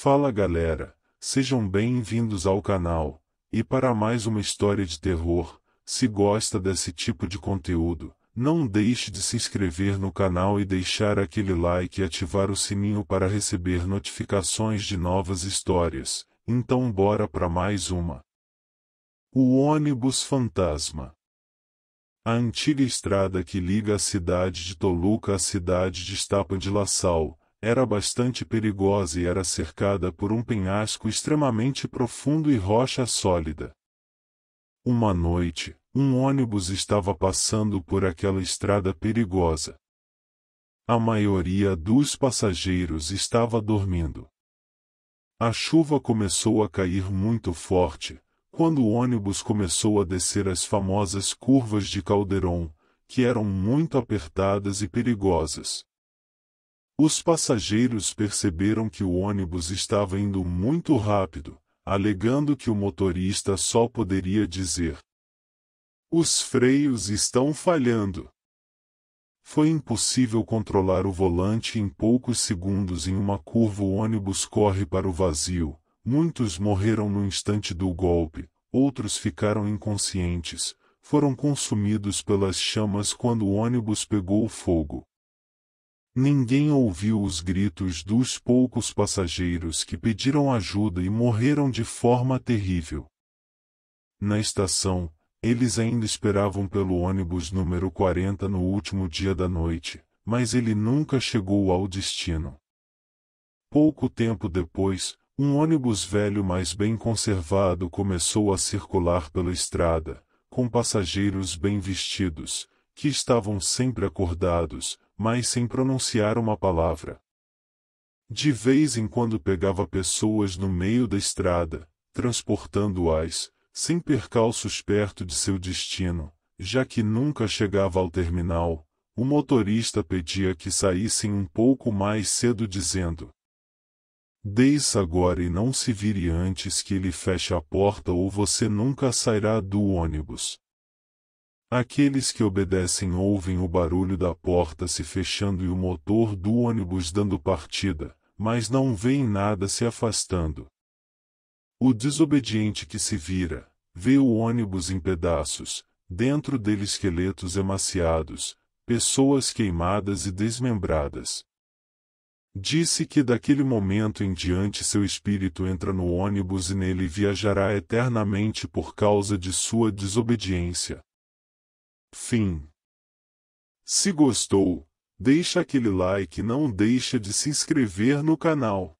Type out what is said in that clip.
Fala galera, sejam bem-vindos ao canal, e para mais uma história de terror, se gosta desse tipo de conteúdo, não deixe de se inscrever no canal e deixar aquele like e ativar o sininho para receber notificações de novas histórias, então bora para mais uma. O ônibus fantasma a antiga estrada que liga a cidade de Toluca à cidade de Estapa de La Sal, era bastante perigosa e era cercada por um penhasco extremamente profundo e rocha sólida. Uma noite, um ônibus estava passando por aquela estrada perigosa. A maioria dos passageiros estava dormindo. A chuva começou a cair muito forte, quando o ônibus começou a descer as famosas curvas de caldeirão, que eram muito apertadas e perigosas. Os passageiros perceberam que o ônibus estava indo muito rápido, alegando que o motorista só poderia dizer: Os freios estão falhando. Foi impossível controlar o volante em poucos segundos. Em uma curva, o ônibus corre para o vazio. Muitos morreram no instante do golpe, outros ficaram inconscientes, foram consumidos pelas chamas quando o ônibus pegou fogo. Ninguém ouviu os gritos dos poucos passageiros que pediram ajuda e morreram de forma terrível. Na estação, eles ainda esperavam pelo ônibus número 40 no último dia da noite, mas ele nunca chegou ao destino. Pouco tempo depois, um ônibus velho mais bem conservado começou a circular pela estrada, com passageiros bem vestidos, que estavam sempre acordados, mas sem pronunciar uma palavra. De vez em quando pegava pessoas no meio da estrada, transportando-as, sem percalços perto de seu destino, já que nunca chegava ao terminal, o motorista pedia que saíssem um pouco mais cedo dizendo Desça agora e não se vire antes que ele feche a porta ou você nunca sairá do ônibus. Aqueles que obedecem ouvem o barulho da porta se fechando e o motor do ônibus dando partida, mas não veem nada se afastando. O desobediente que se vira, vê o ônibus em pedaços, dentro dele esqueletos emaciados, pessoas queimadas e desmembradas. Disse que daquele momento em diante seu espírito entra no ônibus e nele viajará eternamente por causa de sua desobediência. Fim. Se gostou, deixa aquele like e não deixa de se inscrever no canal.